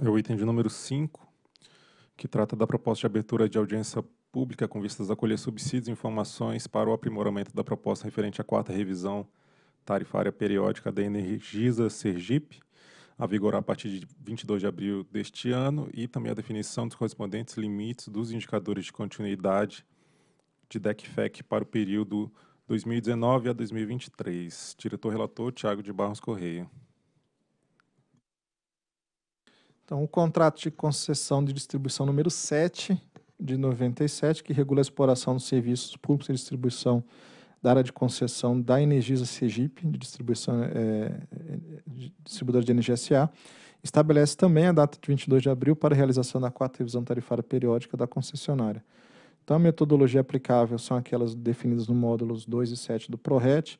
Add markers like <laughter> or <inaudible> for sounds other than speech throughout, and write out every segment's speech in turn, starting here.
É, é o item de número 5, que trata da proposta de abertura de audiência pública com vistas a colher subsídios e informações para o aprimoramento da proposta referente à quarta revisão tarifária periódica da Energisa Sergipe, a vigorar a partir de 22 de abril deste ano, e também a definição dos correspondentes limites dos indicadores de continuidade de DECFEC para o período 2019 a 2023. Diretor-relator, Tiago de Barros Correia. Então, o contrato de concessão de distribuição número 7 de 97, que regula a exploração dos serviços públicos de distribuição da área de concessão da Energisa Sergipe, de distribuição é, de distribuidora de energia SA, estabelece também a data de 22 de abril para a realização da quarta revisão tarifária periódica da concessionária. Então, a metodologia aplicável são aquelas definidas no módulos 2 e 7 do PRORET.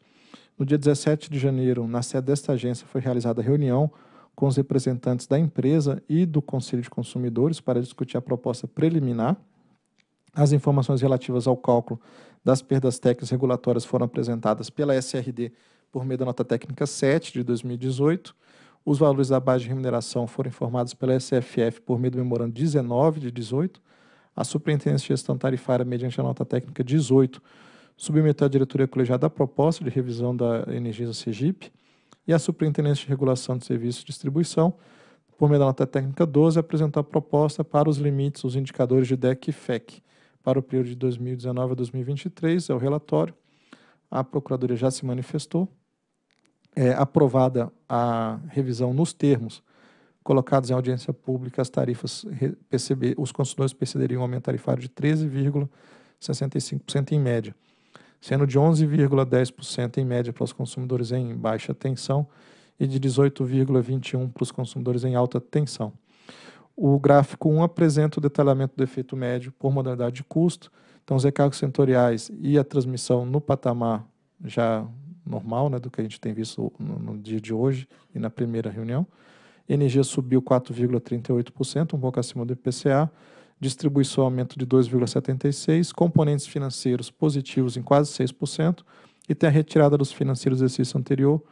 No dia 17 de janeiro, na sede desta agência, foi realizada a reunião com os representantes da empresa e do Conselho de Consumidores para discutir a proposta preliminar. As informações relativas ao cálculo das perdas técnicas regulatórias foram apresentadas pela SRD por meio da nota técnica 7 de 2018. Os valores da base de remuneração foram informados pela SFF por meio do memorando 19 de 18. A Superintendência de Gestão Tarifária, mediante a nota técnica 18, submeteu à diretoria colegiada a proposta de revisão da Energisa Sergipe e a Superintendência de Regulação de Serviços de Distribuição, por meio da nota técnica 12, apresentou a proposta para os limites, os indicadores de DEC e FEC para o período de 2019 a 2023, é o relatório. A Procuradoria já se manifestou. É aprovada a revisão nos termos colocados em audiência pública, as tarifas receber, os consumidores perceberiam um aumento tarifário de 13,65% em média sendo de 11,10% em média para os consumidores em baixa tensão e de 18,21% para os consumidores em alta tensão. O gráfico 1 apresenta o detalhamento do efeito médio por modalidade de custo, então os recargos setoriais e a transmissão no patamar já normal, né, do que a gente tem visto no, no dia de hoje e na primeira reunião. Energia subiu 4,38%, um pouco acima do IPCA distribuição aumento de 2,76%, componentes financeiros positivos em quase 6%, e tem a retirada dos financeiros do exercício anterior,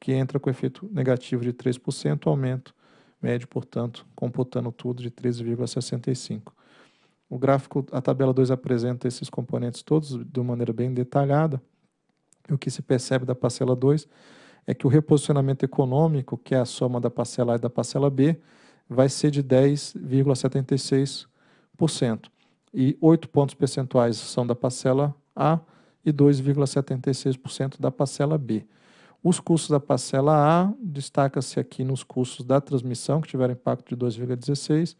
que entra com efeito negativo de 3%, aumento médio, portanto, computando tudo de 13,65%. O gráfico, a tabela 2 apresenta esses componentes todos de uma maneira bem detalhada. o que se percebe da parcela 2 é que o reposicionamento econômico, que é a soma da parcela A e da parcela B, vai ser de 10,76 e 8 pontos percentuais são da parcela A e 2,76% da parcela B. Os custos da parcela A destaca-se aqui nos custos da transmissão, que tiveram impacto de 2,16%,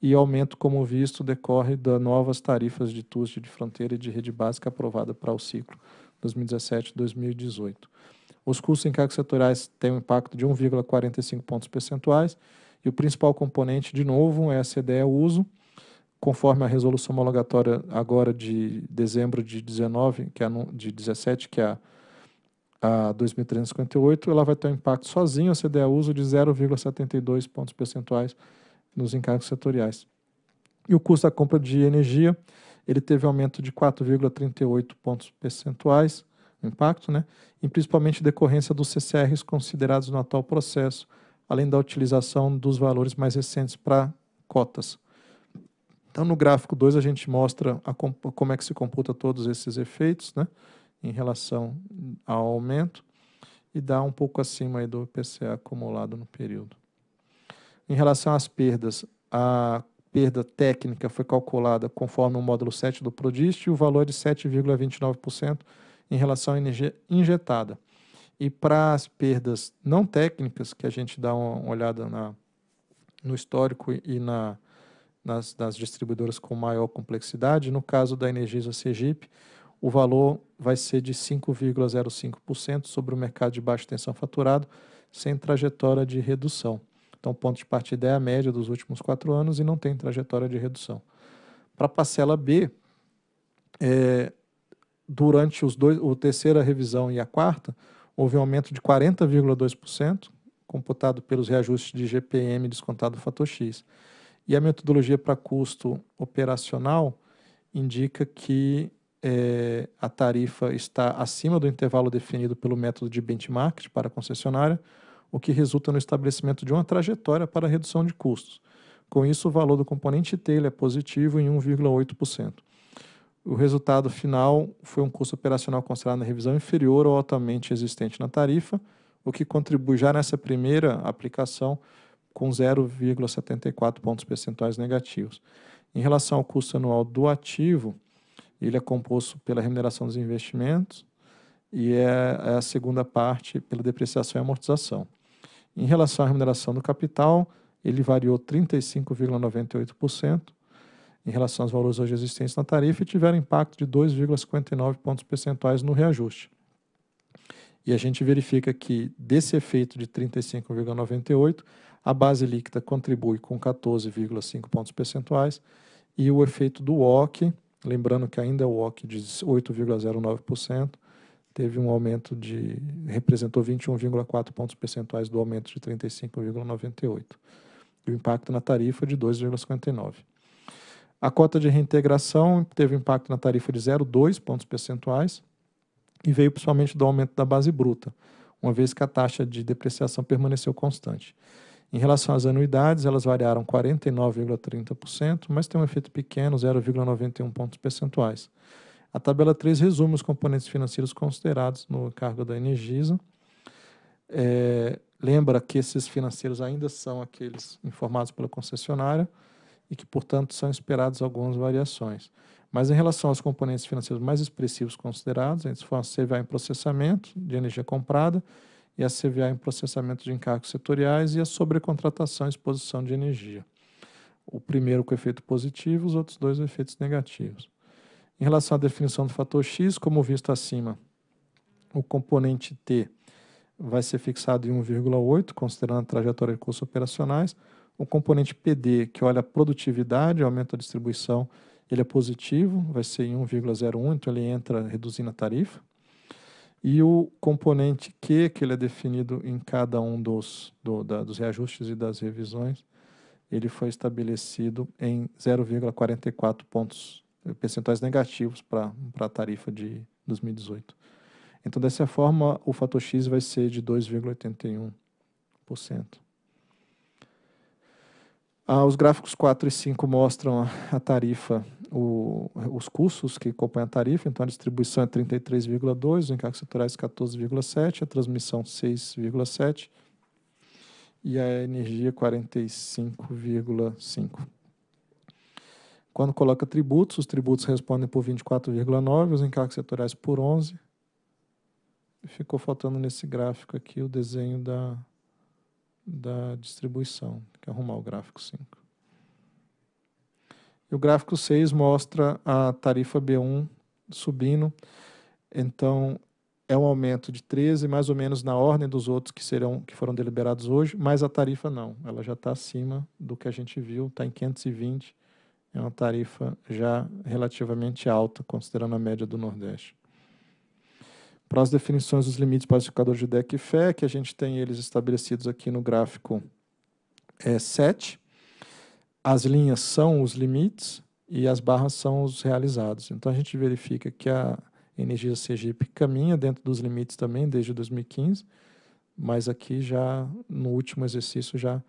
e aumento, como visto, decorre das novas tarifas de TUS de fronteira e de rede básica aprovada para o ciclo 2017-2018. Os custos em cargos setoriais têm um impacto de 1,45 pontos percentuais, e o principal componente, de novo, é a CDE uso, conforme a resolução homologatória agora de dezembro de 19, que é de 17, que é a, a 2358, ela vai ter um impacto sozinha a CDA uso de 0,72 pontos percentuais nos encargos setoriais. E o custo da compra de energia, ele teve aumento de 4,38 pontos percentuais, impacto, né? E principalmente decorrência dos CCRs considerados no atual processo, além da utilização dos valores mais recentes para cotas. Então, no gráfico 2, a gente mostra a, como é que se computa todos esses efeitos né, em relação ao aumento e dá um pouco acima do IPCA acumulado no período. Em relação às perdas, a perda técnica foi calculada conforme o módulo 7 do Prodist e o valor é de 7,29% em relação à energia injetada. E para as perdas não técnicas, que a gente dá uma olhada na, no histórico e na nas, nas distribuidoras com maior complexidade. No caso da Energisa Sergipe, o valor vai ser de 5,05% sobre o mercado de baixa tensão faturado, sem trajetória de redução. Então, o ponto de partida é a média dos últimos quatro anos e não tem trajetória de redução. Para a parcela B, é, durante os dois, o terceira revisão e a quarta, houve um aumento de 40,2%, computado pelos reajustes de GPM descontado do fator X. E a metodologia para custo operacional indica que é, a tarifa está acima do intervalo definido pelo método de benchmark para a concessionária, o que resulta no estabelecimento de uma trajetória para redução de custos. Com isso, o valor do componente T é positivo em 1,8%. O resultado final foi um custo operacional considerado na revisão inferior ou altamente existente na tarifa, o que contribui já nessa primeira aplicação com 0,74 pontos percentuais negativos. Em relação ao custo anual do ativo, ele é composto pela remuneração dos investimentos e é, é a segunda parte pela depreciação e amortização. Em relação à remuneração do capital, ele variou 35,98% em relação aos valores hoje existentes na tarifa e tiveram impacto de 2,59 pontos percentuais no reajuste. E a gente verifica que desse efeito de 35,98, a base líquida contribui com 14,5 pontos percentuais e o efeito do OC, lembrando que ainda é o OC de 8,09%, teve um aumento de representou 21,4 pontos percentuais do aumento de 35,98 e o impacto na tarifa é de 2,59. A cota de reintegração teve impacto na tarifa de 0,2 pontos percentuais e veio principalmente do aumento da base bruta, uma vez que a taxa de depreciação permaneceu constante. Em relação às anuidades, elas variaram 49,30%, mas tem um efeito pequeno, 0,91 pontos percentuais. A tabela 3 resume os componentes financeiros considerados no cargo da Energisa. É, lembra que esses financeiros ainda são aqueles informados pela concessionária e que, portanto, são esperadas algumas variações. Mas em relação aos componentes financeiros mais expressivos considerados, eles foram a CVA em processamento de energia comprada e a CVA em processamento de encargos setoriais e a sobrecontratação e exposição de energia. O primeiro com efeito positivo, os outros dois com efeitos negativos. Em relação à definição do fator X, como visto acima, o componente T vai ser fixado em 1,8, considerando a trajetória de custos operacionais. O componente PD, que olha a produtividade, aumenta a distribuição, ele é positivo, vai ser em 1,01, então ele entra reduzindo a tarifa e o componente Q, que ele é definido em cada um dos, do, da, dos reajustes e das revisões, ele foi estabelecido em 0,44 pontos eh, percentuais negativos para a tarifa de 2018. Então, dessa forma, o fator X vai ser de 2,81%. Ah, os gráficos 4 e 5 mostram a, a tarifa o, os custos que compõem a tarifa, então a distribuição é 33,2, os encargos setoriais 14,7, a transmissão 6,7 e a energia 45,5. Quando coloca tributos, os tributos respondem por 24,9, os encargos setoriais por 11. Ficou faltando nesse gráfico aqui o desenho da, da distribuição. Tem que arrumar o gráfico 5. E o gráfico 6 mostra a tarifa B1 subindo. Então, é um aumento de 13, mais ou menos na ordem dos outros que serão que foram deliberados hoje, mas a tarifa não, ela já está acima do que a gente viu, está em 520, é uma tarifa já relativamente alta, considerando a média do Nordeste. Para as definições dos limites para os indicadores de DEC e FE, que a gente tem eles estabelecidos aqui no gráfico é, 7, as linhas são os limites e as barras são os realizados. Então a gente verifica que a energia CGIP caminha dentro dos limites também desde 2015, mas aqui já no último exercício já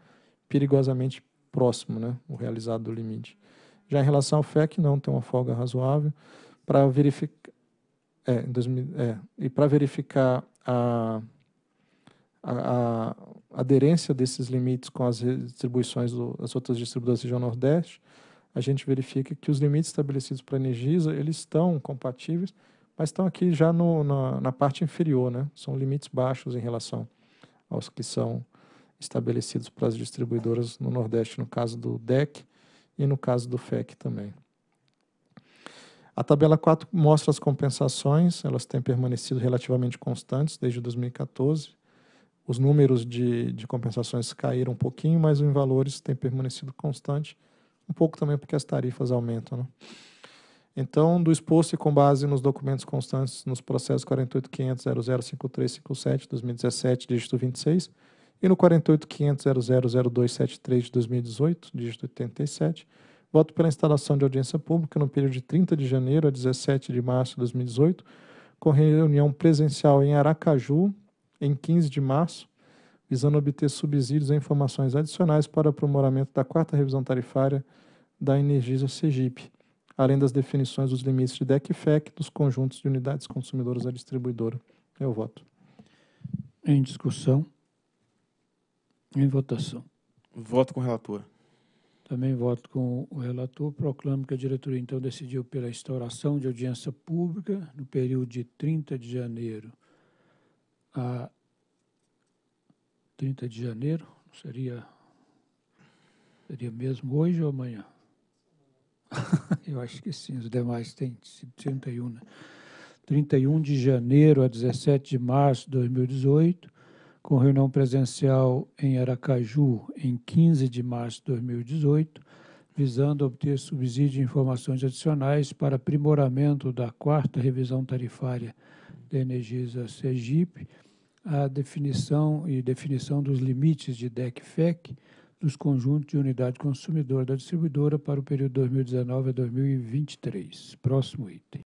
perigosamente próximo, né, o realizado do limite. Já em relação ao FEC, não tem uma folga razoável para verificar é, é, e para verificar a, a, a, aderência desses limites com as distribuições das outras distribuidoras da região Nordeste, a gente verifica que os limites estabelecidos para a Energisa, eles estão compatíveis, mas estão aqui já no, na, na, parte inferior, né? São limites baixos em relação aos que são estabelecidos para as distribuidoras no Nordeste, no caso do DEC e no caso do FEC também. A tabela 4 mostra as compensações, elas têm permanecido relativamente constantes desde 2014, os números de, de compensações caíram um pouquinho, mas em valores tem permanecido constante, um pouco também porque as tarifas aumentam. Né? Então, do exposto e com base nos documentos constantes nos processos 48.500.005357 2017, dígito 26, e no 48.500.000273 de 2018, dígito 87, voto pela instalação de audiência pública no período de 30 de janeiro a 17 de março de 2018, com reunião presencial em Aracaju, em 15 de março, visando obter subsídios e informações adicionais para o aprimoramento da quarta revisão tarifária da Energisa Segip, além das definições dos limites de DEC e FEC dos conjuntos de unidades consumidoras da distribuidora. Eu voto. Em discussão. Em votação. Voto com o relator. Também voto com o relator. Proclamo que a diretoria, então, decidiu pela instauração de audiência pública no período de 30 de janeiro a 30 de janeiro, seria, seria mesmo hoje ou amanhã? <laughs> Eu acho que sim, os demais têm 31, né? 31 de janeiro a 17 de março de 2018, com reunião presencial em Aracaju, em 15 de março de 2018, visando obter subsídio e informações adicionais para aprimoramento da quarta revisão tarifária da Energisa Sergipe, a definição e definição dos limites de DEC-FEC dos conjuntos de unidade consumidora da distribuidora para o período 2019 a 2023. Próximo item.